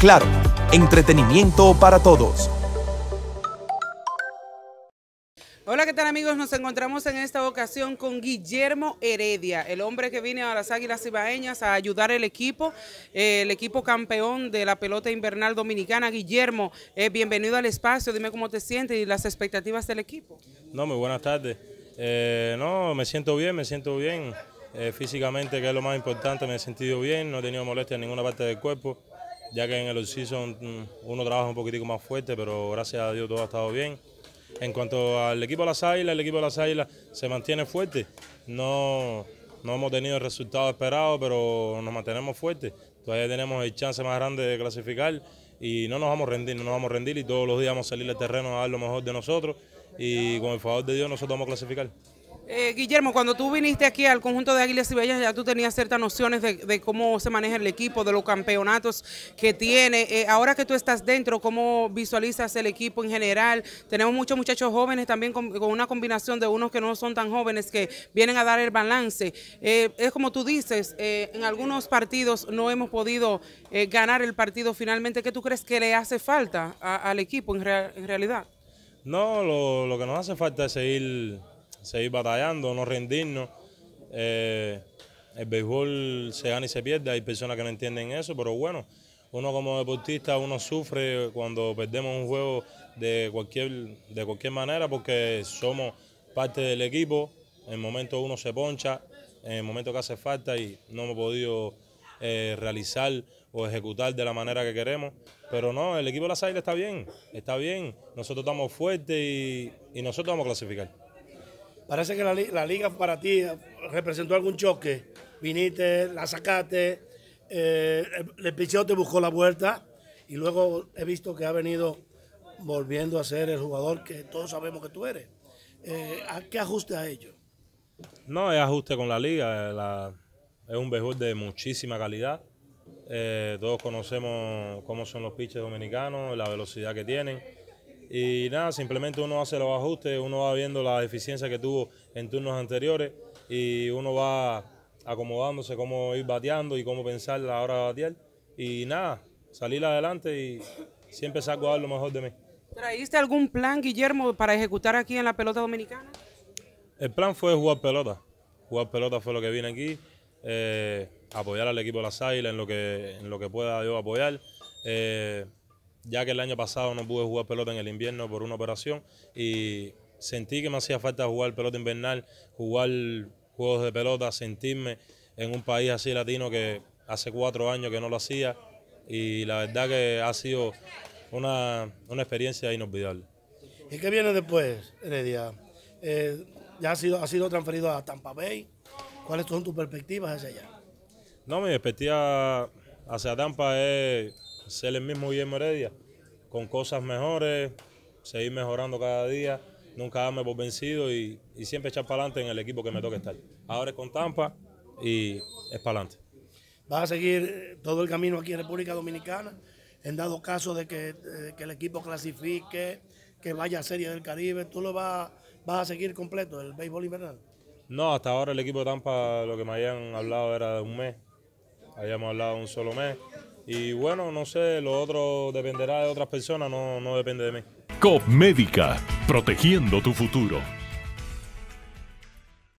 Claro, entretenimiento para todos. Hola, ¿qué tal amigos? Nos encontramos en esta ocasión con Guillermo Heredia, el hombre que viene a las Águilas Ibaeñas a ayudar el equipo, eh, el equipo campeón de la pelota invernal dominicana. Guillermo, eh, bienvenido al espacio, dime cómo te sientes y las expectativas del equipo. No, muy buenas tardes. Eh, no, me siento bien, me siento bien. físicamente, que es lo más importante, me he sentido bien, no he tenido molestias en ninguna parte del cuerpo ya que en el off-season mm, uno trabaja un poquitico más fuerte, pero gracias a Dios todo ha estado bien. En cuanto al equipo de las Águilas, el equipo de las Águilas se mantiene fuerte. No, hemos tenido el resultado esperado, pero nos mantenemos fuertes. Todavía tenemos el chance más grande de clasificar y no nos vamos a rendir, no nos vamos a rendir y todos los días vamos a salir del terreno a dar lo mejor de nosotros y con el favor de Dios nosotros vamos a clasificar. Eh, Guillermo, cuando tú viniste aquí al conjunto de Águilas y Bellas, ya tú tenías ciertas nociones de, cómo se maneja el equipo, de los campeonatos que tiene. Eh, ahora que tú estás dentro, ¿cómo visualizas el equipo en general? Tenemos muchos muchachos jóvenes también con, una combinación de unos que no son tan jóvenes que vienen a dar el balance. Eh, es como tú dices, en algunos partidos no hemos podido ganar el partido finalmente. ¿Qué tú crees que le hace falta al equipo en, realidad? No, lo que nos hace falta es seguir seguir batallando, no rendirnos. Eh, el béisbol se gana y se pierde, hay personas que no entienden eso, pero bueno, uno como deportista, uno sufre cuando perdemos un juego de cualquier, de cualquier manera porque somos parte del equipo, en el momento uno se poncha, en el momento que hace falta y no hemos podido eh, realizar o ejecutar de la manera que queremos. Pero no, el equipo de las aire está bien, está bien. Nosotros estamos fuertes y, y nosotros vamos a clasificar. Parece que la, liga para ti eh, representó algún choque. Viniste, la sacaste, eh, el, te buscó la vuelta y luego he visto que ha venido volviendo a ser el jugador que todos sabemos que tú eres. Eh, qué ajuste a ello? No, es ajuste con la liga. es un béisbol de muchísima calidad. todos conocemos cómo son los pitches dominicanos, la velocidad que tienen. Y nada, simplemente uno hace los ajustes, uno va viendo la eficiencia que tuvo en turnos anteriores y uno va acomodándose cómo ir bateando y cómo pensar la hora de batear. Y nada, salir adelante y siempre saco lo mejor de mí. ¿Traíste algún plan, Guillermo, para ejecutar aquí en la pelota dominicana? El plan fue jugar pelota. Jugar pelota fue lo que vine aquí. Eh, apoyar al equipo de las Águilas en lo que, en lo que pueda yo apoyar. Eh, ya que el año pasado no pude jugar pelota en el invierno por una operación y sentí que me hacía falta jugar pelota invernal, jugar juegos de pelota, sentirme en un país así latino que hace cuatro años que no lo hacía y la verdad que ha sido una, experiencia inolvidable. ¿Y qué viene después, Heredia? Eh, ya ha sido, ha sido transferido a Tampa Bay. ¿Cuáles son tus perspectivas hacia allá? No, mi perspectiva hacia Tampa es ser el mismo Guillermo Heredia, con cosas mejores, seguir mejorando cada día, nunca darme por vencido y, y siempre echar para adelante en el equipo que me toque estar. Ahora es con Tampa y es para adelante. ¿Vas a seguir eh, todo el camino aquí en República Dominicana? En dado caso de que, eh, el equipo clasifique, que vaya a Serie del Caribe, ¿tú lo vas, vas a seguir completo el béisbol invernal? No, hasta ahora el equipo de Tampa lo que me habían hablado era de un mes. Habíamos hablado de un solo mes. Y bueno, no sé, lo otro dependerá de otras personas, no, no depende de mí. COP Médica, protegiendo tu futuro.